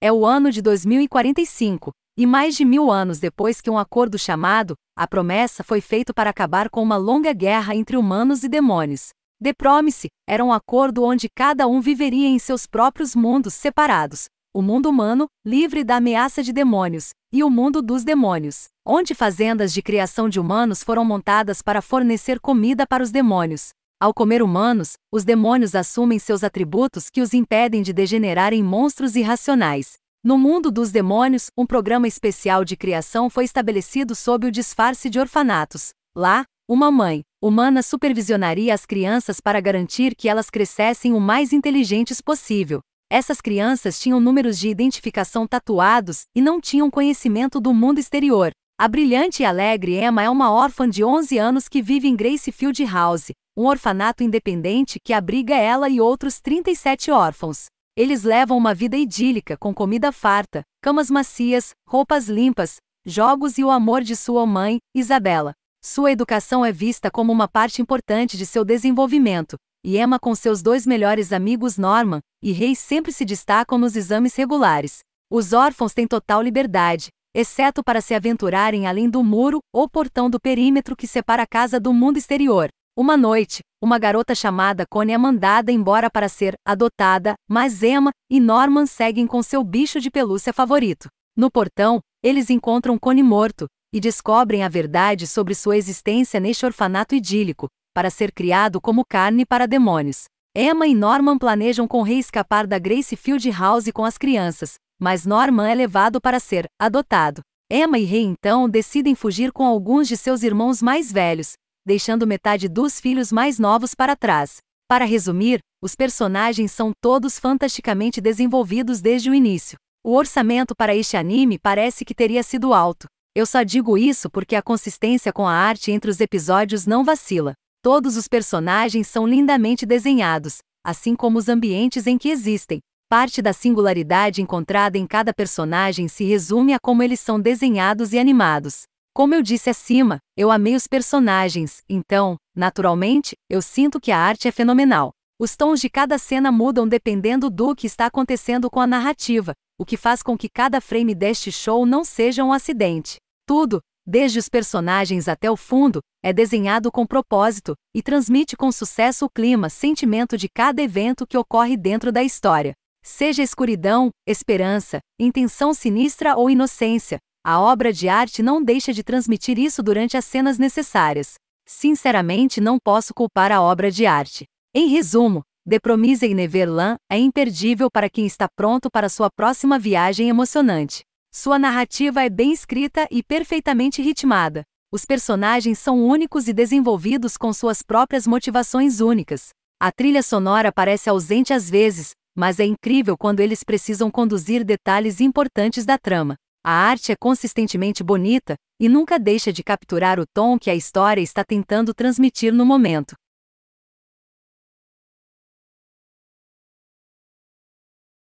É o ano de 2045, e mais de mil anos depois que um acordo chamado A Promessa foi feito para acabar com uma longa guerra entre humanos e demônios. The Promise era um acordo onde cada um viveria em seus próprios mundos separados. O mundo humano, livre da ameaça de demônios, e o mundo dos demônios, onde fazendas de criação de humanos foram montadas para fornecer comida para os demônios. Ao comer humanos, os demônios assumem seus atributos que os impedem de degenerar em monstros irracionais. No mundo dos demônios, um programa especial de criação foi estabelecido sob o disfarce de orfanatos. Lá, uma mãe humana supervisionaria as crianças para garantir que elas crescessem o mais inteligentes possível. Essas crianças tinham números de identificação tatuados e não tinham conhecimento do mundo exterior. A brilhante e alegre Emma é uma órfã de 11 anos que vive em Gracefield House, um orfanato independente que abriga ela e outros 37 órfãos. Eles levam uma vida idílica com comida farta, camas macias, roupas limpas, jogos e o amor de sua mãe, Isabela. Sua educação é vista como uma parte importante de seu desenvolvimento, e Emma com seus dois melhores amigos Norman e Rei sempre se destacam nos exames regulares. Os órfãos têm total liberdade, exceto para se aventurarem além do muro ou portão do perímetro que separa a casa do mundo exterior. Uma noite, uma garota chamada Connie é mandada embora para ser adotada, mas Emma e Norman seguem com seu bicho de pelúcia favorito. No portão, eles encontram Connie morto e descobrem a verdade sobre sua existência neste orfanato idílico, para ser criado como carne para demônios. Emma e Norman planejam com Rei escapar da Grace Field House com as crianças, mas Norman é levado para ser adotado. Emma e Rei então decidem fugir com alguns de seus irmãos mais velhos, deixando metade dos filhos mais novos para trás. Para resumir, os personagens são todos fantasticamente desenvolvidos desde o início. O orçamento para este anime parece que teria sido alto. Eu só digo isso porque a consistência com a arte entre os episódios não vacila. Todos os personagens são lindamente desenhados, assim como os ambientes em que existem. Parte da singularidade encontrada em cada personagem se resume a como eles são desenhados e animados. Como eu disse acima, eu amei os personagens, então, naturalmente, eu sinto que a arte é fenomenal. Os tons de cada cena mudam dependendo do que está acontecendo com a narrativa, o que faz com que cada frame deste show não seja um acidente. Tudo, desde os personagens até o fundo, é desenhado com propósito e transmite com sucesso o clima, sentimento de cada evento que ocorre dentro da história. Seja escuridão, esperança, intenção sinistra ou inocência, a obra de arte não deixa de transmitir isso durante as cenas necessárias. Sinceramente, não posso culpar a obra de arte. Em resumo, The Promise Neverland é imperdível para quem está pronto para sua próxima viagem emocionante. Sua narrativa é bem escrita e perfeitamente ritmada. Os personagens são únicos e desenvolvidos com suas próprias motivações únicas. A trilha sonora parece ausente às vezes, mas é incrível quando eles precisam conduzir detalhes importantes da trama. A arte é consistentemente bonita e nunca deixa de capturar o tom que a história está tentando transmitir no momento.